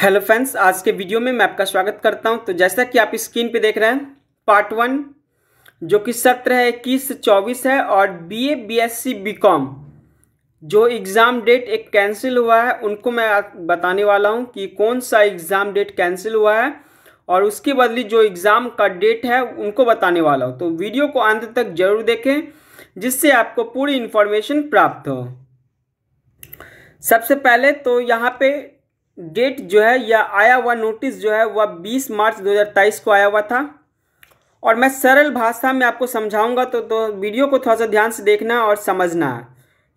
hello friends आज के video में मैं आपका स्वागत करता हूं तो जैसा कि आप स्क्रीन पे देख रहे हैं पार्ट वन जो कि सत्र है इक्कीस से चौबीस है और बीए बीएससी बीकॉम जो एग्ज़ाम डेट एक कैंसिल हुआ है उनको मैं बताने वाला हूं कि कौन सा एग्ज़ाम डेट कैंसिल हुआ है और उसके बदली जो एग्ज़ाम का डेट है उनको बताने वाला हूँ तो वीडियो को अंत तक जरूर देखें जिससे आपको पूरी इन्फॉर्मेशन प्राप्त हो सबसे पहले तो यहाँ पे डेट जो है या आया हुआ नोटिस जो है वह 20 मार्च 2023 को आया हुआ था और मैं सरल भाषा में आपको समझाऊंगा तो, तो वीडियो को थोड़ा सा ध्यान से देखना और समझना है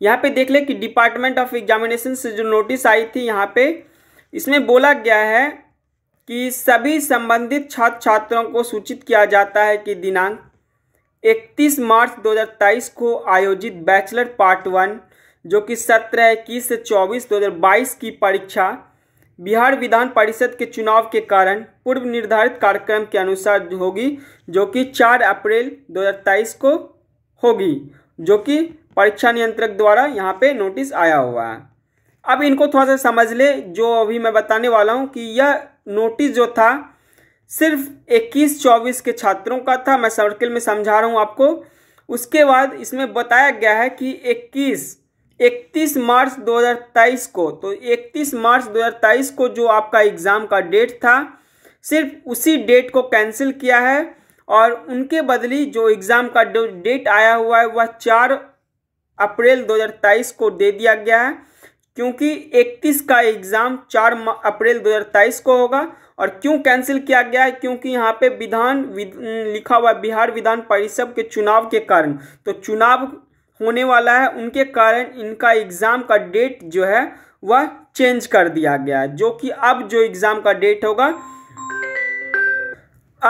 यहाँ पे देख ले कि डिपार्टमेंट ऑफ एग्जामिनेशन से जो नोटिस आई थी यहाँ पे इसमें बोला गया है कि सभी संबंधित छात्र छात्राओं को सूचित किया जाता है कि दिनांक इकतीस मार्च दो को आयोजित बैचलर पार्ट वन जो कि सत्रह इक्कीस से चौबीस दो की परीक्षा बिहार विधान परिषद के चुनाव के कारण पूर्व निर्धारित कार्यक्रम के अनुसार होगी जो कि 4 अप्रैल 2023 को होगी जो कि परीक्षा नियंत्रक द्वारा यहाँ पे नोटिस आया हुआ है अब इनको थोड़ा सा समझ ले जो अभी मैं बताने वाला हूँ कि यह नोटिस जो था सिर्फ 21-24 के छात्रों का था मैं सर्किल में समझा रहा हूँ आपको उसके बाद इसमें बताया गया है कि इक्कीस 31 मार्च 2023 को तो 31 मार्च 2023 को जो आपका एग्ज़ाम का डेट था सिर्फ उसी डेट को कैंसिल किया है और उनके बदली जो एग्ज़ाम का डेट आया हुआ है वह 4 अप्रैल 2023 को दे दिया गया है क्योंकि 31 का एग्ज़ाम 4 अप्रैल 2023 को होगा और क्यों कैंसिल किया गया है क्योंकि यहाँ पे विधान विद, लिखा हुआ बिहार विधान परिषद के चुनाव के कारण तो चुनाव होने वाला है उनके कारण इनका एग्ज़ाम का डेट जो है वह चेंज कर दिया गया है जो कि अब जो एग्ज़ाम का डेट होगा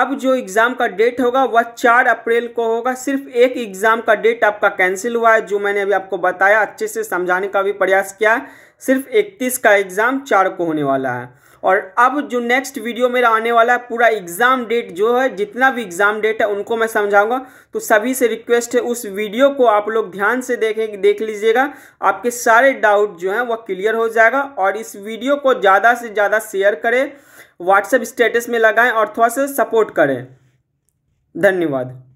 अब जो एग्ज़ाम का डेट होगा वह चार अप्रैल को होगा सिर्फ एक एग्ज़ाम का डेट आपका कैंसिल हुआ है जो मैंने अभी आपको बताया अच्छे से समझाने का भी प्रयास किया सिर्फ इकतीस का एग्ज़ाम चार को होने वाला है और अब जो नेक्स्ट वीडियो मेरा आने वाला है पूरा एग्ज़ाम डेट जो है जितना भी एग्ज़ाम डेट है उनको मैं समझाऊंगा तो सभी से रिक्वेस्ट है उस वीडियो को आप लोग ध्यान से देखें देख लीजिएगा आपके सारे डाउट जो हैं वह क्लियर हो जाएगा और इस वीडियो को ज़्यादा से ज़्यादा शेयर करें व्हाट्सएप स्टेटस में लगाएं और थोड़ा सा सपोर्ट करें धन्यवाद